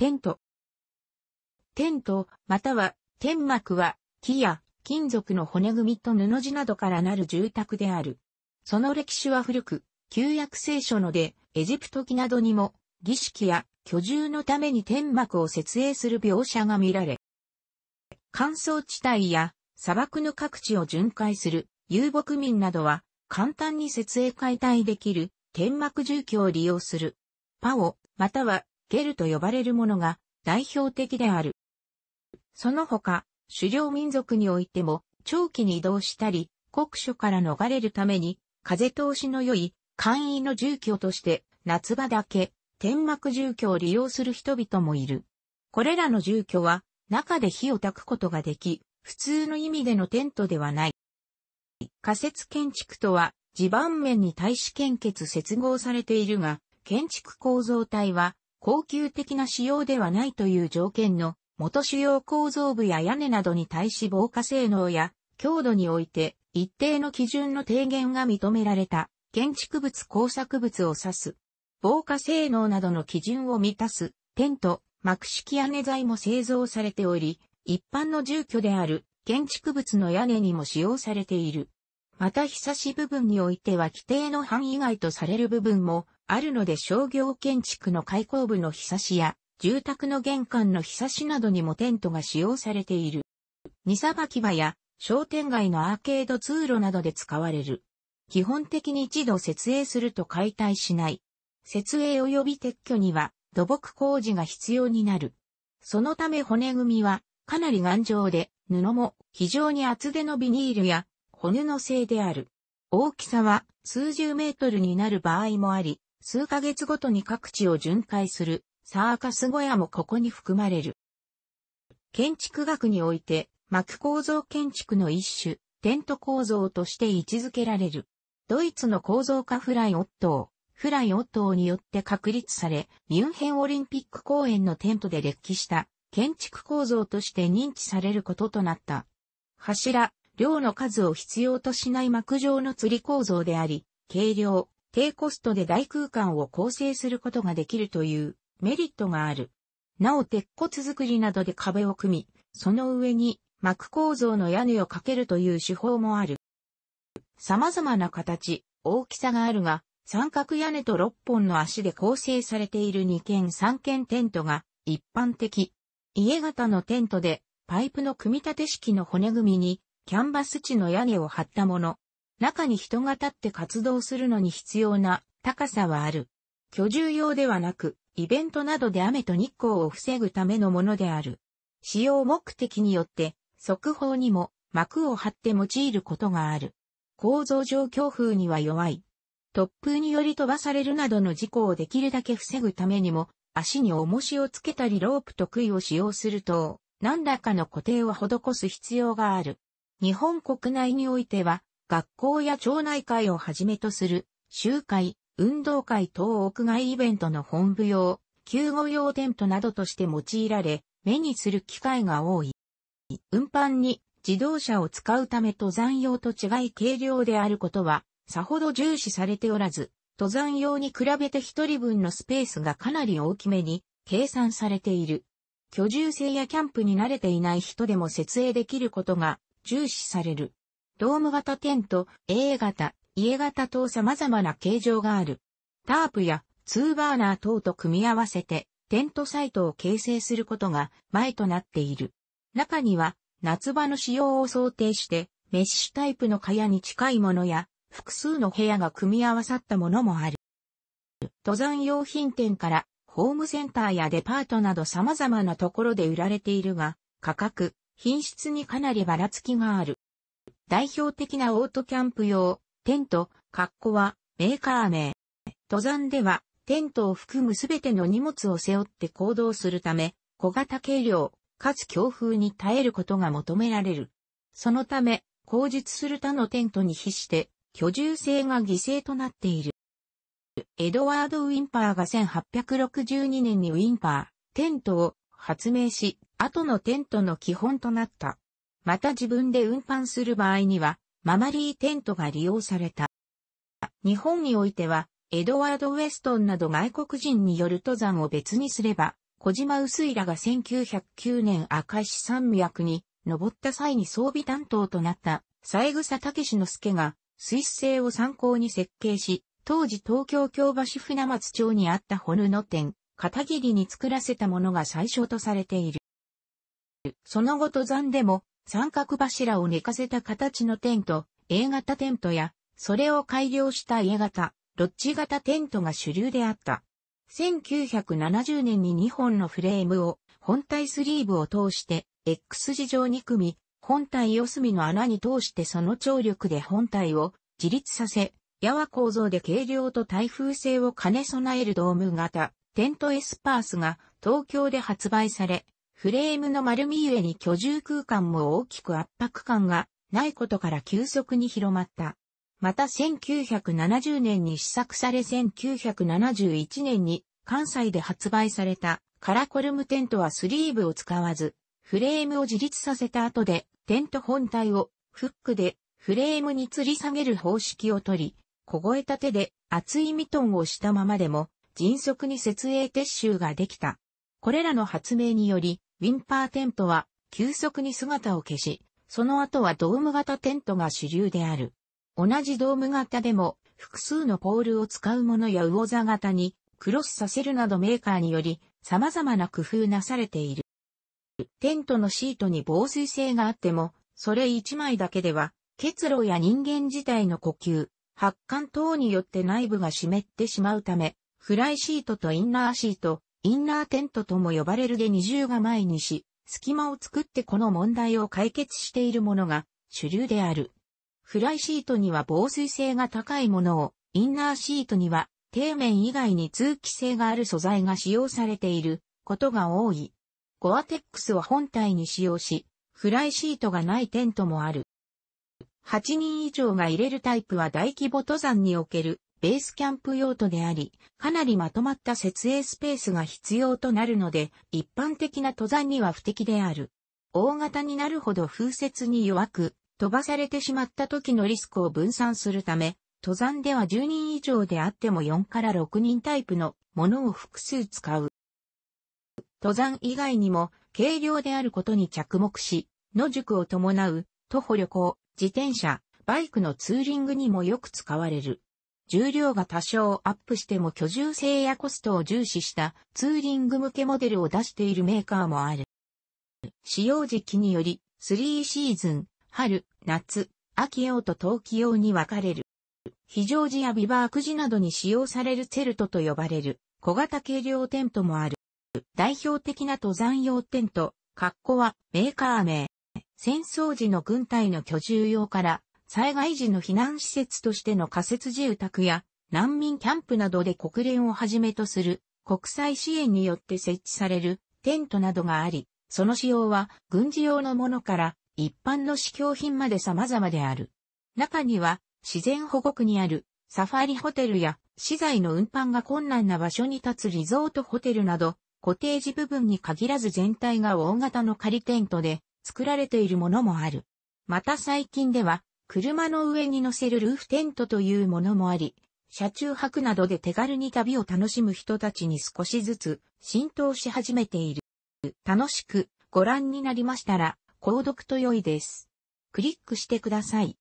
テント。テント、または、天幕は、木や金属の骨組みと布地などからなる住宅である。その歴史は古く、旧約聖書ので、エジプト記などにも、儀式や居住のために天幕を設営する描写が見られ、乾燥地帯や砂漠の各地を巡回する遊牧民などは簡単に設営解体できる天幕住居を利用する。パオ、またはゲルと呼ばれるものが代表的である。その他、狩猟民族においても長期に移動したり、酷暑から逃れるために、風通しの良い簡易の住居として夏場だけ天幕住居を利用する人々もいる。これらの住居は中で火を焚くことができ、普通の意味でのテントではない。仮設建築とは地盤面に対し建結接合されているが、建築構造体は高級的な仕様ではないという条件の元主要構造部や屋根などに対し防火性能や強度において一定の基準の低減が認められた建築物工作物を指す。防火性能などの基準を満たすテント、幕式屋根材も製造されており、一般の住居である建築物の屋根にも使用されている。また、ひさし部分においては規定の範囲外とされる部分もあるので商業建築の開口部の日差しや、住宅の玄関の日差しなどにもテントが使用されている。荷さばき場や商店街のアーケード通路などで使われる。基本的に一度設営すると解体しない。設営及び撤去には土木工事が必要になる。そのため骨組みはかなり頑丈で、布も非常に厚手のビニールや骨の製である。大きさは数十メートルになる場合もあり、数ヶ月ごとに各地を巡回するサーカス小屋もここに含まれる。建築学において、膜構造建築の一種、テント構造として位置づけられる。ドイツの構造家フライ・オットー、フライ・オットーによって確立され、ミュンヘンオリンピック公園のテントで歴史した建築構造として認知されることとなった。柱、量の数を必要としない膜状の吊り構造であり、軽量、低コストで大空間を構成することができるというメリットがある。なお鉄骨作りなどで壁を組み、その上に膜構造の屋根をかけるという手法もある。様々な形、大きさがあるが、三角屋根と6本の足で構成されている2軒3軒テントが一般的。家型のテントでパイプの組み立て式の骨組みにキャンバス地の屋根を張ったもの。中に人が立って活動するのに必要な高さはある。居住用ではなく、イベントなどで雨と日光を防ぐためのものである。使用目的によって、速報にも膜を張って用いることがある。構造上強風には弱い。突風により飛ばされるなどの事故をできるだけ防ぐためにも、足に重しをつけたりロープと杭を使用すると、何らかの固定を施す必要がある。日本国内においては、学校や町内会をはじめとする、集会、運動会等屋外イベントの本部用、救護用テントなどとして用いられ、目にする機会が多い。運搬に自動車を使うため登山用と違い軽量であることは、さほど重視されておらず、登山用に比べて一人分のスペースがかなり大きめに計算されている。居住性やキャンプに慣れていない人でも設営できることが重視される。ドーム型テント、A 型、家型等様々な形状がある。タープやツーバーナー等と組み合わせて、テントサイトを形成することが前となっている。中には、夏場の使用を想定して、メッシュタイプの蚊帳に近いものや、複数の部屋が組み合わさったものもある。登山用品店から、ホームセンターやデパートなど様々なところで売られているが、価格、品質にかなりばらつきがある。代表的なオートキャンプ用、テント、ッコはメーカー名。登山では、テントを含むすべての荷物を背負って行動するため、小型軽量、かつ強風に耐えることが求められる。そのため、後述する他のテントに比して、居住性が犠牲となっている。エドワード・ウィンパーが1862年にウィンパー、テントを発明し、後のテントの基本となった。また自分で運搬する場合には、ママリーテントが利用された。日本においては、エドワード・ウェストンなど外国人による登山を別にすれば、小島薄井らが1909年赤石山脈に登った際に装備担当となった三枝武之助がスイス製を参考に設計し、当時東京京橋船松町にあったホルノ店、片桐に作らせたものが最初とされている。その後登山でも三角柱を寝かせた形のテント、A 型テントや、それを改良した A 型、ロッジ型テントが主流であった。1970年に2本のフレームを、本体スリーブを通して、X 字上に組み、本体四隅の穴に通してその張力で本体を自立させ、やわ構造で軽量と耐風性を兼ね備えるドーム型、テントエスパースが東京で発売され、フレームの丸みゆえに居住空間も大きく圧迫感がないことから急速に広まった。また1970年に試作され1971年に関西で発売されたカラコルムテントはスリーブを使わず、フレームを自立させた後でテント本体をフックでフレームに吊り下げる方式をとり、凍えた手で厚いミトンをしたままでも迅速に設営撤収ができた。これらの発明により、ウィンパーテントは急速に姿を消し、その後はドーム型テントが主流である。同じドーム型でも複数のポールを使うものや魚座型にクロスさせるなどメーカーにより様々な工夫なされている。テントのシートに防水性があっても、それ一枚だけでは結露や人間自体の呼吸、発汗等によって内部が湿ってしまうため、フライシートとインナーシート、インナーテントとも呼ばれるで二重が前にし、隙間を作ってこの問題を解決しているものが主流である。フライシートには防水性が高いものを、インナーシートには底面以外に通気性がある素材が使用されていることが多い。ゴアテックスを本体に使用し、フライシートがないテントもある。8人以上が入れるタイプは大規模登山におけるベースキャンプ用途であり、かなりまとまった設営スペースが必要となるので、一般的な登山には不適である。大型になるほど風雪に弱く、飛ばされてしまった時のリスクを分散するため、登山では10人以上であっても4から6人タイプのものを複数使う。登山以外にも軽量であることに着目し、野宿を伴う徒歩旅行、自転車、バイクのツーリングにもよく使われる。重量が多少アップしても居住性やコストを重視したツーリング向けモデルを出しているメーカーもある。使用時期により、3シーズン、春、夏、秋用と冬季用に分かれる。非常時やビバーク時などに使用されるセルトと呼ばれる小型軽量テントもある。代表的な登山用テント、格好はメーカー名。戦争時の軍隊の居住用から災害時の避難施設としての仮設住宅や難民キャンプなどで国連をはじめとする国際支援によって設置されるテントなどがあり、その使用は軍事用のものから一般の試供品まで様々である。中には自然保護区にあるサファリホテルや資材の運搬が困難な場所に立つリゾートホテルなど、コテージ部分に限らず全体が大型の仮テントで作られているものもある。また最近では車の上に乗せるルーフテントというものもあり、車中泊などで手軽に旅を楽しむ人たちに少しずつ浸透し始めている。楽しくご覧になりましたら、購読と良いです。クリックしてください。